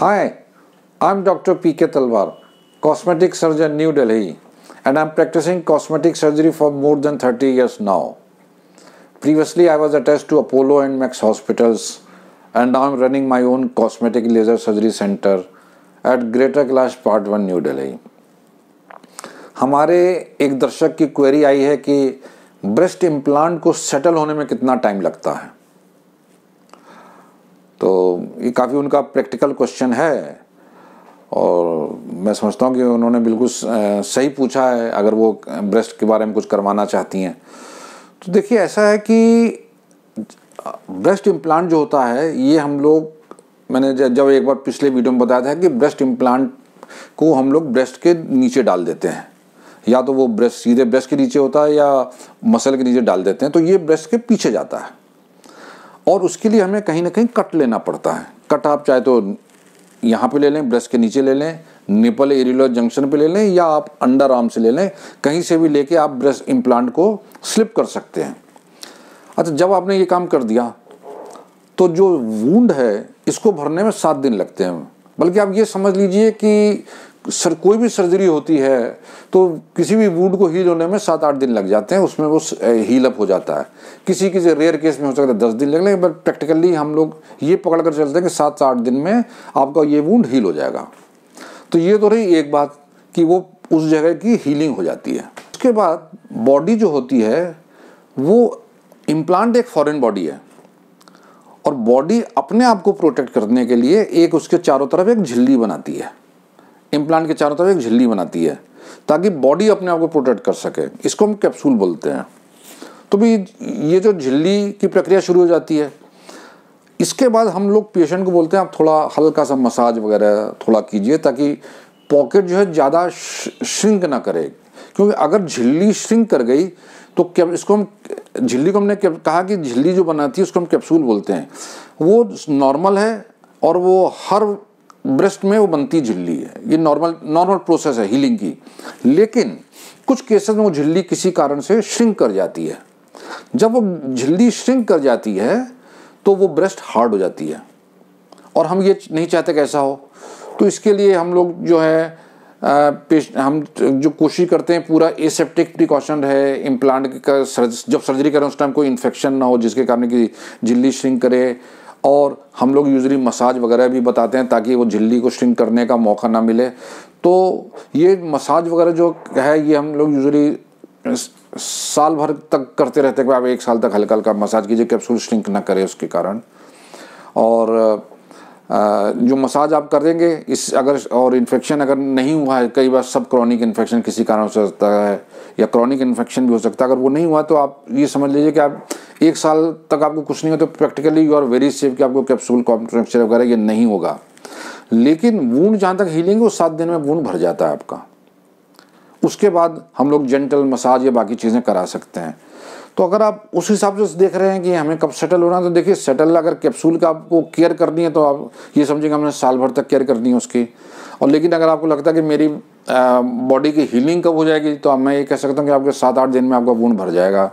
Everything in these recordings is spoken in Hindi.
Hi, I'm Dr. PK Talwar, cosmetic surgeon, New Delhi, and I'm practicing cosmetic surgery for more than 30 years now. Previously, I was attached to Apollo and Max hospitals, and now I'm running my own cosmetic laser surgery center at Greater Clash Part 1, New Delhi. हमारे एक दर्शक की क्वेरी आई है कि ब्रेस्ट इम्प्लांट को सेटल होने में कितना टाइम लगता है तो ये काफ़ी उनका प्रैक्टिकल क्वेश्चन है और मैं समझता हूँ कि उन्होंने बिल्कुल सही पूछा है अगर वो ब्रेस्ट के बारे में कुछ करवाना चाहती हैं तो देखिए ऐसा है कि ब्रेस्ट इम्प्लांट जो होता है ये हम लोग मैंने जब एक बार पिछले वीडियो में बताया था कि ब्रेस्ट इम्प्लांट को हम लोग ब्रेस्ट के नीचे डाल देते हैं या तो वो ब्रेस्ट सीधे ब्रेस्ट के नीचे होता है या मसल के नीचे डाल देते हैं तो ये ब्रेस्ट के पीछे जाता है और उसके लिए हमें कहीं ना कहीं कट लेना पड़ता है कट आप चाहे तो यहाँ पे ले लें ब्रेस्ट के नीचे ले लें निपल एरिलो जंक्शन पे ले लें या आप अंडर आर्म से ले लें कहीं से भी लेके आप ब्रेस्ट इम्प्लांट को स्लिप कर सकते हैं अच्छा जब आपने ये काम कर दिया तो जो वूंड है इसको भरने में सात दिन लगते हैं बल्कि आप ये समझ लीजिए कि सर कोई भी सर्जरी होती है तो किसी भी वूड को हील होने में सात आठ दिन लग जाते हैं उसमें वो हील अप हो जाता है किसी किसी रेयर केस में हो सकता है दस दिन लग लेंगे बट प्रैक्टिकली हम लोग ये पकड़ कर चलते हैं कि सात से आठ दिन में आपका ये वूड हील हो जाएगा तो ये तो रही एक बात कि वो उस जगह की हीलिंग हो जाती है उसके बाद बॉडी जो होती है वो इम्प्लांट एक फॉरेन बॉडी है और बॉडी अपने आप को प्रोटेक्ट करने के लिए एक उसके चारों तरफ एक झिल्ली बनाती है इम्प्लांट के चारों तरफ एक झिल्ली बनाती है ताकि बॉडी अपने आप को प्रोटेक्ट कर सके इसको हम कैप्सूल बोलते हैं तो भी ये जो झिल्ली की प्रक्रिया शुरू हो जाती है इसके बाद हम लोग पेशेंट को बोलते हैं आप थोड़ा हल्का सा मसाज वगैरह थोड़ा कीजिए ताकि पॉकेट जो है ज़्यादा श्रिंक ना करे क्योंकि अगर झिल्ली श्रिंक कर गई तो क्या इसको हम झिल्ली को हमने कहा कि झिल्ली जो बनाती है उसको हम कैप्सूल बोलते हैं वो नॉर्मल है और वो हर ब्रेस्ट में वो बनती झिल्ली है ये नॉर्मल नॉर्मल प्रोसेस है हीलिंग की लेकिन कुछ केसेस में वो झिल्ली किसी कारण से श्रिंक कर जाती है जब वो झिल्ली श्रिंक कर जाती है तो वो ब्रेस्ट हार्ड हो जाती है और हम ये नहीं चाहते कैसा हो तो इसके लिए हम लोग जो है पेश हम जो कोशिश करते हैं पूरा एसेप्टिक प्रिकॉशन है इम्प्लांट का सर्ज, जब सर्जरी करें उस टाइम कोई इन्फेक्शन ना हो जिसके कारण कि झिल्ली श्रिंक करे और हम लोग यूजली मसाज वगैरह भी बताते हैं ताकि वो झिल्ली को श्रिंक करने का मौका ना मिले तो ये मसाज वगैरह जो है ये हम लोग यूजली साल भर तक करते रहते हैं कि आप एक साल तक हल्का हल्का मसाज कीजिए कैप्सूल श्रिंक ना करे उसके कारण और जो मसाज आप करेंगे इस अगर और इन्फेक्शन अगर नहीं हुआ है कई बार सब क्रॉनिक इन्फेक्शन किसी कारण हो सकता है या क्रॉनिक इन्फेक्शन भी हो सकता है अगर वो नहीं हुआ तो आप ये समझ लीजिए कि आप एक साल तक आपको कुछ नहीं हो तो practically you are very safe कि आपको कैप्सूल कॉम्प्रेक्चर वगैरह ये नहीं होगा लेकिन वूंड जहाँ तक हीलिंग वो सात दिन में वून भर जाता है आपका उसके बाद हम लोग जेंटल मसाज या बाकी चीज़ें करा सकते हैं तो अगर आप उस हिसाब से देख रहे हैं कि हमें कब सेटल होना है तो देखिए सेटल अगर कैप्सूल का आपको केयर करनी है तो आप ये समझेंगे हमने साल भर तक केयर करनी है उसकी और लेकिन अगर आपको लगता है कि मेरी बॉडी की हीलिंग कब हो जाएगी तो मैं ये कह सकता हूँ कि आपके सात आठ दिन में आपका वूंड भर जाएगा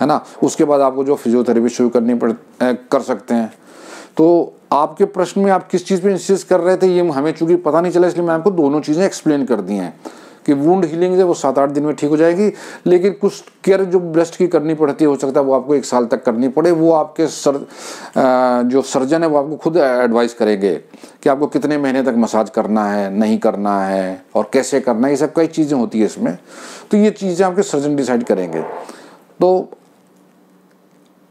है ना उसके बाद आपको जो फिजियोथेरेपी शुरू करनी पड़ कर सकते हैं तो आपके प्रश्न में आप किस चीज़ पे इंसिस्ट कर रहे थे ये हमें चूंकि पता नहीं चला इसलिए मैं आपको दोनों चीज़ें एक्सप्लेन कर दी हैं कि वूंड हीलिंग है वो सात आठ दिन में ठीक हो जाएगी लेकिन कुछ केयर जो ब्रेस्ट की करनी पड़ती है हो सकता है वो आपको एक साल तक करनी पड़े वो आपके सर जो सर्जन है वो आपको खुद एडवाइस करेंगे कि आपको कितने महीने तक मसाज करना है नहीं करना है और कैसे करना है ये सब कई चीज़ें होती है इसमें तो ये चीज़ें आपके सर्जन डिसाइड करेंगे तो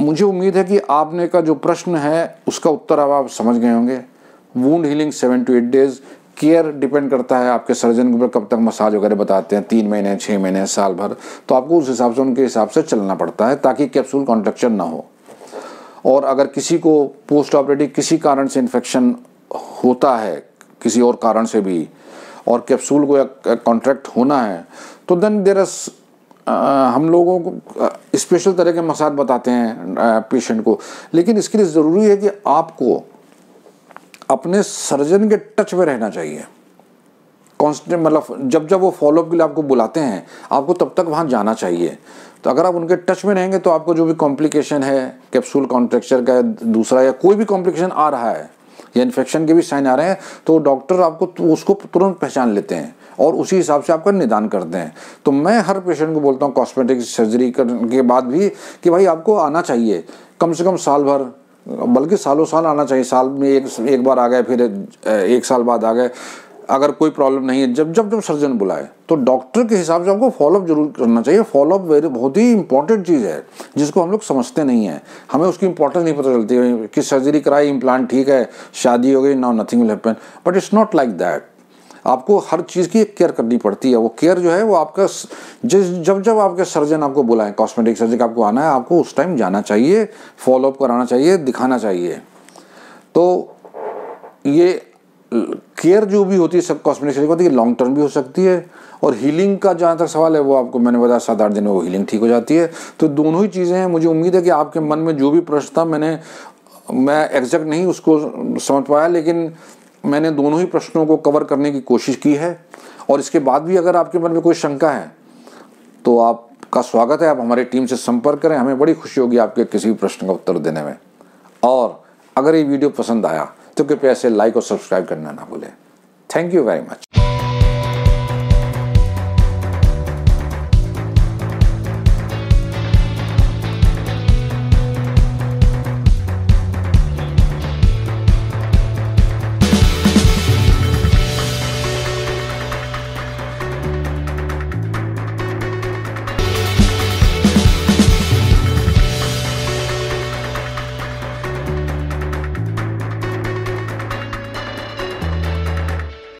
मुझे उम्मीद है कि आपने का जो प्रश्न है उसका उत्तर अब आप समझ गए होंगे wound healing seven to eight days care depend करता है आपके सर्जन के ऊपर कब तक मसाज वगैरह बताते हैं तीन महीने छः महीने साल भर तो आपको उस हिसाब से उनके हिसाब से चलना पड़ता है ताकि कैप्सूल कॉन्ट्रेक्शन ना हो और अगर किसी को पोस्ट ऑपरेटिव किसी कारण से इन्फेक्शन होता है किसी और कारण से भी और कैप्सूल को कॉन्ट्रैक्ट होना है तो देन देर हम लोगों को स्पेशल तरह के मसाज बताते हैं पेशेंट को लेकिन इसके लिए ज़रूरी है कि आपको अपने सर्जन के टच में रहना चाहिए कॉन्स्टेंट मतलब जब जब वो फॉलोअप के लिए आपको बुलाते हैं आपको तब तक वहाँ जाना चाहिए तो अगर आप उनके टच में रहेंगे तो आपको जो भी कॉम्प्लिकेशन है कैप्सूल कॉन्ट्रेक्चर का दूसरा या कोई भी कॉम्प्लिकेशन आ रहा है या इन्फेक्शन के भी साइन आ रहे हैं तो डॉक्टर आपको तो उसको तुरंत पहचान लेते हैं और उसी हिसाब से आपका निदान करते हैं तो मैं हर पेशेंट को बोलता हूँ कॉस्मेटिक सर्जरी करने के बाद भी कि भाई आपको आना चाहिए कम से कम साल भर बल्कि सालों साल आना चाहिए साल में एक एक बार आ गए फिर एक साल बाद आ गए अगर कोई प्रॉब्लम नहीं है जब जब जब सर्जन बुलाए तो डॉक्टर के हिसाब से हमको फॉलोअप जरूर करना चाहिए फॉलोअप वेरी बहुत ही इंपॉर्टेंट चीज़ है जिसको हम लोग समझते नहीं हैं हमें उसकी इंपॉर्टेंस नहीं पता चलती है कि सर्जरी कराई इम्प्लांट ठीक है शादी हो गई now nothing will happen but it's not like that आपको हर चीज़ की केयर करनी पड़ती है वो केयर जो है वो आपका जिस जब जब आपके सर्जन आपको बुलाए कॉस्मेटिक सर्जन आपको आना है आपको उस टाइम जाना चाहिए फॉलोअप कराना चाहिए दिखाना चाहिए तो ये केयर जो भी होती है सब कॉस्मेटिक सर्जरी होती है लॉन्ग टर्म भी हो सकती है और हीलिंग का जहाँ तक सवाल है वो आपको मैंने बताया सात आठ दिन में वो हीलिंग ठीक हो जाती है तो दोनों ही चीज़ें हैं मुझे उम्मीद है कि आपके मन में जो भी प्रश्न था मैंने मैं एग्जैक्ट नहीं उसको समझ पाया लेकिन मैंने दोनों ही प्रश्नों को कवर करने की कोशिश की है और इसके बाद भी अगर आपके मन में कोई शंका है तो आपका स्वागत है आप हमारी टीम से संपर्क करें हमें बड़ी खुशी होगी आपके किसी भी प्रश्न का उत्तर देने में और अगर ये वीडियो पसंद आया तो कृपया इसे लाइक और सब्सक्राइब करना ना भूलें थैंक यू वेरी मच